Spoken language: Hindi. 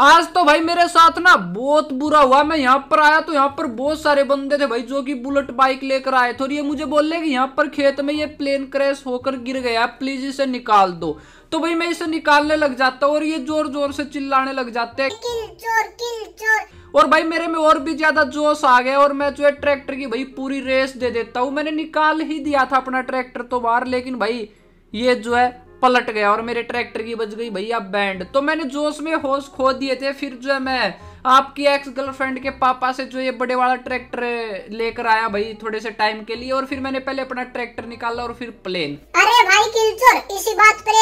आज तो भाई मेरे साथ ना बहुत बुरा हुआ मैं यहाँ पर आया तो यहाँ पर बहुत सारे बंदे थे भाई जो कि बुलेट बाइक लेकर आए थे और ये मुझे बोल रहे कि यहाँ पर खेत में ये प्लेन क्रैश होकर गिर गया प्लीज इसे निकाल दो तो भाई मैं इसे निकालने लग जाता हूँ और ये जोर जोर से चिल्लाने लग जाते और भाई मेरे में और भी ज्यादा जोश आ गया और मैं जो है ट्रैक्टर की भाई पूरी रेस दे देता हूँ मैंने निकाल ही दिया था अपना ट्रैक्टर तो बाहर लेकिन भाई ये जो है पलट गया और मेरे ट्रैक्टर की बज गई भैया बैंड तो मैंने जोश में होश खो दिए थे फिर जो है मैं आपकी एक्स गर्लफ्रेंड के पापा से जो ये बड़े वाला ट्रैक्टर लेकर आया भाई थोड़े से टाइम के लिए और फिर मैंने पहले अपना ट्रैक्टर निकाला और फिर प्लेन अरे भाई इसी बात पर